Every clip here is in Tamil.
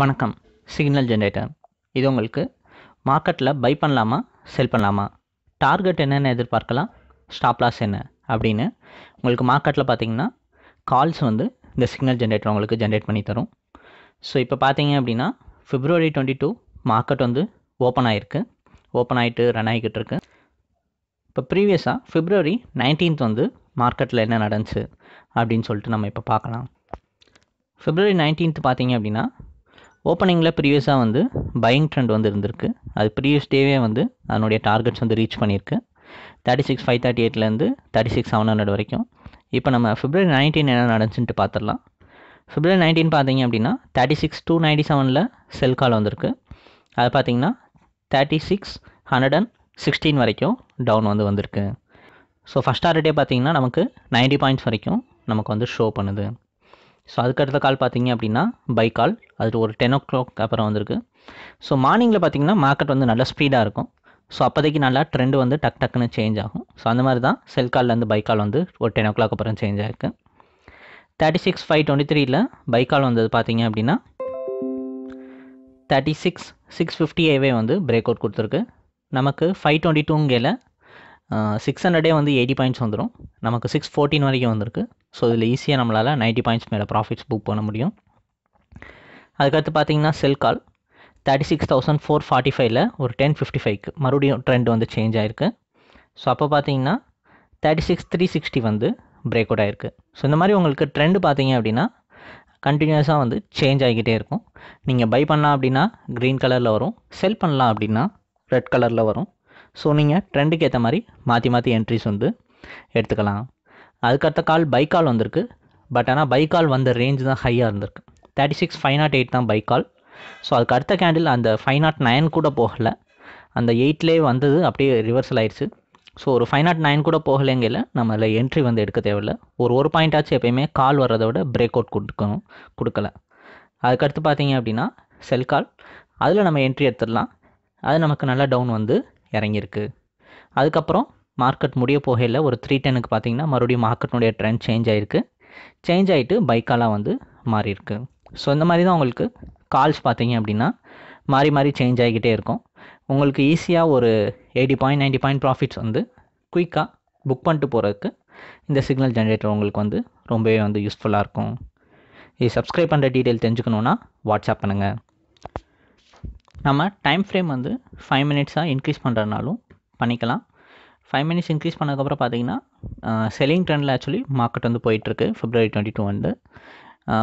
வணக்கம் சிக்னல் ஜென்ரேட்டர் இது உங்களுக்கு மார்க்கெட்டில் பை பண்ணலாமா செல் பண்ணலாமா டார்கெட் என்னென்ன எதிர்பார்க்கலாம் ஸ்டாப் லாஸ் என்ன அப்படின்னு உங்களுக்கு மார்க்கெட்டில் பார்த்தீங்கன்னா கால்ஸ் வந்து இந்த சிக்னல் ஜென்ரேட்டர் உங்களுக்கு ஜென்ரேட் பண்ணி தரும் ஸோ இப்போ பார்த்தீங்க அப்படின்னா ஃபிப்ரவரி டுவெண்ட்டி டூ மார்க்கெட் வந்து ஓப்பன் ஆகிருக்கு ஓப்பன் ஆகிட்டு ரன் ஆகிக்கிட்டு இருக்கு இப்போ ப்ரீவியஸாக ஃபிப்ரவரி நைன்டீன்த் வந்து மார்க்கெட்டில் என்ன நடந்துச்சு அப்படின்னு சொல்லிட்டு நம்ம இப்போ பார்க்கலாம் ஃபிப்ரவரி நைன்டீன்த் பார்த்தீங்க அப்படின்னா ஓப்பனிங்கில் ப்ரீவியஸாக வந்து பையிங் ட்ரெண்ட் வந்து இருந்திருக்கு அது ப்ரீவியஸ் டேவே வந்து அதனுடைய டார்கெட்ஸ் வந்து ரீச் பண்ணியிருக்கு தேர்ட்டி சிக்ஸ் ஃபைவ் தேர்ட்டி எயிட்லேருந்து தேர்ட்டி சிக்ஸ் செவன் ஹண்ட்ரட் வரைக்கும் இப்போ நம்ம ஃபிப்ரவரி நைன்டீன் என்ன நடந்துச்சுன்ட்டு பார்த்துடலாம் ஃபிப்ரவரி நைன்டீன் பார்த்தீங்க அப்படின்னா தேர்ட்டி சிக்ஸ் டூ நைன்ட்டி செவனில் செல் கால் வந்திருக்கு அது பார்த்தீங்கன்னா thirty six hundred and sixteen வரைக்கும் டவுன் வந்து வந்திருக்கு ஸோ ஃபஸ்ட் டார்கெட்டே பார்த்தீங்கன்னா நமக்கு நைன்ட்டி பாயிண்ட்ஸ் வரைக்கும் நமக்கு வந்து ஷோ பண்ணுது ஸோ அதுக்கடுத்த கால் பார்த்தீங்க அப்படின்னா பை கால் அது ஒரு டென் ஓ கிளாக் அப்புறம் வந்திருக்கு ஸோ மார்னிங்கில் பார்த்தீங்கன்னா மார்க்கெட் வந்து நல்லா ஸ்பீடாக இருக்கும் ஸோ அப்போதைக்கு நல்லா ட்ரெண்ட் வந்து டக் டக்குன்னு சேஞ்ச் ஆகும் ஸோ அந்த மாதிரி தான் செல் கால்லேருந்து பை கால் வந்து ஒரு டென் ஓ கிளாக் அப்புறம் சேஞ்ச் ஆகிருக்கு தேர்ட்டி சிக்ஸ் ஃபைவ் டுவெண்ட்டி த்ரீயில் பை கால் வந்தது பார்த்தீங்க அப்படின்னா தேர்ட்டி சிக்ஸ் சிக்ஸ் ஃபிஃப்டி ஏவே வந்து பிரேக் அவுட் கொடுத்துருக்கு நமக்கு ஃபைவ் டுவெண்ட்டி டூங்கேல சிக்ஸ் ஹண்ட்ரடே வந்து எயிட்டி பாயிண்ட்ஸ் வந்துடும் நமக்கு சிக்ஸ் ஃபோர்டீன் வரைக்கும் வந்திருக்கு ஸோ இதில் ஈஸியாக நம்மளால் நைன்ட்டி பாயிண்ட்ஸ் மேலே ப்ராஃபிட்ஸ் புக் பண்ண முடியும் அதுக்கடுத்து பார்த்தீங்கன்னா sell call thirty six thousand four forty ஃபைவ்ல ஒரு டென் ஃபிஃப்டி ஃபைவ்க்கு மறுபடியும் ட்ரெண்ட் வந்து சேஞ்ச் ஆகிருக்கு ஸோ அப்போ பார்த்தீங்கன்னா தேர்ட்டி சிக்ஸ் த்ரீ சிக்ஸ்டி வந்து பிரேக் அவுட் ஆகிருக்கு ஸோ இந்த மாதிரி உங்களுக்கு ட்ரெண்டு பார்த்தீங்க அப்படின்னா கண்டினியூஸாக வந்து சேஞ்ச் ஆகிக்கிட்டே இருக்கும் நீங்கள் பை பண்ணலாம் அப்படின்னா க்ரீன் கலரில் வரும் செல் பண்ணலாம் அப்படின்னா ரெட் கலரில் வரும் ஸோ நீங்கள் ட்ரெண்டுக்கு ஏற்ற மாதிரி மாற்றி மாற்றி என்ட்ரிஸ் வந்து எடுத்துக்கலாம் அதுக்கடுத்த கால் பை கால் வந்திருக்கு பட் ஆனால் பை கால் வந்த ரேஞ்ச் தான் ஹையாக இருந்திருக்கு thirty six five nought eight தான் பை கால் ஸோ அதுக்கு அடுத்த கேண்டில் அந்த ஃபைவ் நாட் நைன் கூட போகலை அந்த எயிட்லேயே வந்தது அப்படியே ரிவர்சல் ஆயிடுச்சு ஸோ ஒரு ஃபைவ் நாட் நைன் கூட போகலைங்கல நம்ம அதில் என்ட்ரி வந்து எடுக்க தேவையில்ல ஒரு ஒரு பாயிண்ட் ஆச்சு எப்பயுமே கால் வர்றதை விட பிரேக் அவுட் கொடுக்கணும் கொடுக்கல அதுக்கடுத்து பார்த்தீங்க அப்படின்னா செல் கால் அதில் நம்ம என்ட்ரி எடுத்துடலாம் அது நமக்கு நல்லா டவுன் வந்து இறங்கியிருக்கு அதுக்கப்புறம் மார்க்கெட் முடிய போகையில் ஒரு த்ரீ டெனுக்கு பார்த்தீங்கன்னா மறுபடியும் மார்க்கெட்னுடைய ட்ரெண்ட் சேஞ்ச் ஆகிருக்கு சேஞ்ச் ஆகிட்டு பைக்காலாம் வந்து மாறியிருக்கு ஸோ இந்த மாதிரி தான் உங்களுக்கு கால்ஸ் பார்த்தீங்க அப்படின்னா மாறி மாறி சேஞ்ச் ஆகிக்கிட்டே இருக்கும் உங்களுக்கு ஈஸியாக ஒரு eighty point ninety point profits வந்து குயிக்காக புக் பண்ணிட்டு போகிறதுக்கு இந்த சிக்னல் ஜென்ரேட்டர் உங்களுக்கு வந்து ரொம்பவே வந்து யூஸ்ஃபுல்லாக இருக்கும் இது சப்ஸ்கிரைப் பண்ணுற டீட்டெயில் தெரிஞ்சுக்கணுன்னா வாட்ஸ்அப் பண்ணுங்கள் நம்ம டைம் ஃப்ரேம் வந்து ஃபைவ் மினிட்ஸாக இன்க்ரீஸ் பண்ணுறதுனாலும் பண்ணிக்கலாம் ஃபைவ் மினிட்ஸ் இன்க்ரீஸ் பண்ணதுக்கப்புறம் பார்த்தீங்கன்னா செல்லிங் ட்ரெண்டில் ஆக்சுவலி மார்க்கெட் வந்து போயிட்டுருக்கு ஃபிப்ரவரி டுவெண்ட்டி டூ வந்து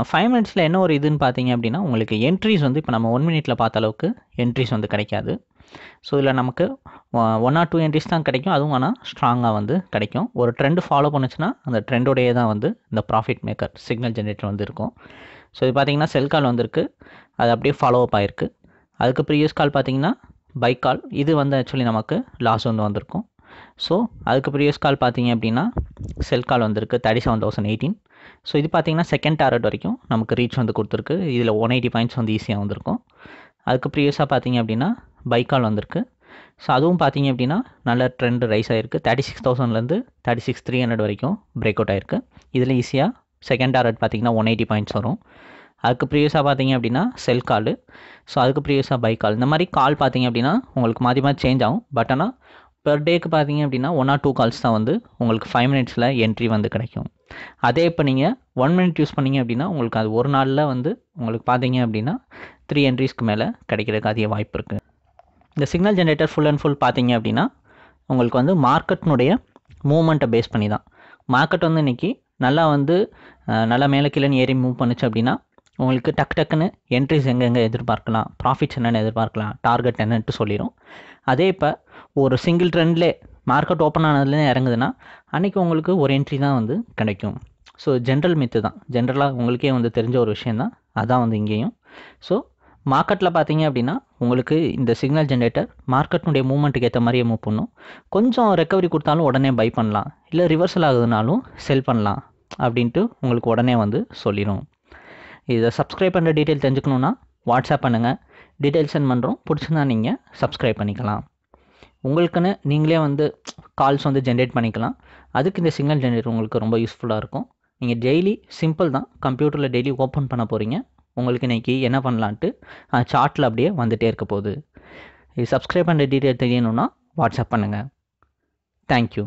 ஃபைவ் மினிட்ஸில் என்ன ஒரு இதுன்னு பார்த்தீங்க அப்படின்னா உங்களுக்கு என்ட்ரிஸ் வந்து இப்போ நம்ம ஒன் மினிட்டில் பார்த்த அளவுக்கு என்ட்ரிஸ் வந்து கிடைக்காது ஸோ இதில் நமக்கு ஒன் ஆர் டூ என்ட்ரிஸ் தான் கிடைக்கும் அதுவும் ஆனால் ஸ்ட்ராங்காக வந்து கிடைக்கும் ஒரு ட்ரெண்டு ஃபாலோ பண்ணுச்சுன்னா அந்த ட்ரெண்டோடையே தான் வந்து இந்த ப்ராஃபிட் மேக்கர் சிக்னல் ஜென்ரேட்டர் வந்து இருக்கும் ஸோ இது பார்த்திங்கன்னா செல் கால் வந்திருக்கு அது அப்படியே ஃபாலோ அப் ஆயிருக்கு அதுக்கு யூஸ் கால் பார்த்தீங்கன்னா பை கால் இது வந்து ஆக்சுவலி நமக்கு லாஸ் வந்து வந்திருக்கும் ஸோ அதுக்கு யூஸ் கால் பார்த்தீங்க அப்படின்னா செல் கால் வந்திருக்கு thirty seven thousand eighteen so இது பார்த்தீங்கன்னா செகண்ட் டாரட் வரைக்கும் நமக்கு ரீச் வந்து கொடுத்துருக்கு இதில் ஒன் எயிட்டி பாயிண்ட்ஸ் வந்து ஈஸியாக வந்திருக்கும் அதுக்கு யூஸாக பார்த்தீங்க அப்படின்னா கால் வந்திருக்கு ஸோ அதுவும் பார்த்தீங்க அப்படின்னா நல்ல ட்ரெண்ட் ரைஸ் ஆகிருக்கு தேர்ட்டி சிக்ஸ் தௌசண்ட்லேருந்து தேர்ட்டி சிக்ஸ் த்ரீ ஹண்ட்ரட் வரைக்கும் பிரேக் அவுட் ஆயிருக்கு இதில் ஈஸியாக செகண்ட் டாரட் பார்த்தீங்கன்னா ஒன் எயிட்டி பாயிண்ட்ஸ் வரும் அதுக்கு ப்ரீவியஸாக பார்த்தீங்க அப்படின்னா செல் கால் ஸோ அதுக்கு ப்ரீவியஸாக பை கால் இந்த மாதிரி கால் பார்த்தீங்க அப்படின்னா உங்களுக்கு மாதிரி மாதிரி சேஞ்ச் ஆகும் பட் ஆனால் பெர் டேக்கு பார்த்தீங்க அப்படின்னா ஒன் ஆர் டூ கால்ஸ் தான் வந்து உங்களுக்கு ஃபைவ் மினிட்ஸில் என்ட்ரி வந்து கிடைக்கும் அதே இப்போ நீங்கள் ஒன் மினிட் யூஸ் பண்ணிங்க அப்படின்னா உங்களுக்கு அது ஒரு நாளில் வந்து உங்களுக்கு பார்த்தீங்க அப்படின்னா த்ரீ என்ட்ரிஸ்க்கு மேலே கிடைக்கிறதுக்கு அதிக வாய்ப்பு இருக்குது இந்த signal generator full and full பார்த்தீங்க அப்படின்னா உங்களுக்கு வந்து மார்க்கெட்னுடைய மூமெண்ட்டை பேஸ் பண்ணி தான் மார்க்கெட் வந்து இன்றைக்கி நல்லா வந்து நல்லா மேலே கீழே ஏறி மூவ் பண்ணுச்சு அப்படின்னா உங்களுக்கு டக்கு டக்குன்னு என்ட்ரிஸ் எங்கெங்கே எதிர்பார்க்கலாம் ப்ராஃபிட்ஸ் என்னென்னு எதிர்பார்க்கலாம் டார்கெட் என்னன்ட்டு சொல்லிடும் அதே இப்போ ஒரு சிங்கிள் ட்ரெண்ட்லே மார்க்கெட் ஓப்பன் ஆனதுலேருந்து இறங்குதுன்னா அன்றைக்கி உங்களுக்கு ஒரு என்ட்ரி தான் வந்து கிடைக்கும் ஸோ ஜென்ரல் மித்து தான் ஜென்ரலாக உங்களுக்கே வந்து தெரிஞ்ச ஒரு விஷயம் தான் அதான் வந்து இங்கேயும் ஸோ மார்க்கெட்டில் பார்த்தீங்க அப்படின்னா உங்களுக்கு இந்த சிக்னல் ஜென்ரேட்டர் மார்க்கெட்டினுடைய மூவ்மெண்ட்டுக்கு ஏற்ற மாதிரியே மூவ் பண்ணும் கொஞ்சம் ரெக்கவரி கொடுத்தாலும் உடனே பை பண்ணலாம் இல்லை ரிவர்சல் ஆகுதுனாலும் செல் பண்ணலாம் அப்படின்ட்டு உங்களுக்கு உடனே வந்து சொல்லிடும் இதை சப்ஸ்கிரைப் பண்ணுற டீட்டெயில் தெரிஞ்சுக்கணுன்னா வாட்ஸ்அப் பண்ணுங்கள் டீட்டெயில் சென்ட் பண்ணுறோம் பிடிச்சிருந்தா நீங்கள் சப்ஸ்கிரைப் பண்ணிக்கலாம் உங்களுக்குன்னு நீங்களே வந்து கால்ஸ் வந்து ஜென்ரேட் பண்ணிக்கலாம் அதுக்கு இந்த சிக்னல் ஜென்ரேட் உங்களுக்கு ரொம்ப யூஸ்ஃபுல்லாக இருக்கும் நீங்கள் டெய்லி சிம்பிள் தான் கம்ப்யூட்டரில் டெய்லி ஓப்பன் பண்ண போகிறீங்க உங்களுக்கு இன்றைக்கி என்ன பண்ணலான்ட்டு சார்ட்டில் அப்படியே வந்துகிட்டே இருக்க போகுது இது சப்ஸ்கிரைப் பண்ணுற டீட்டெயில் தெரியணுன்னா வாட்ஸ்அப் பண்ணுங்கள் தேங்க்யூ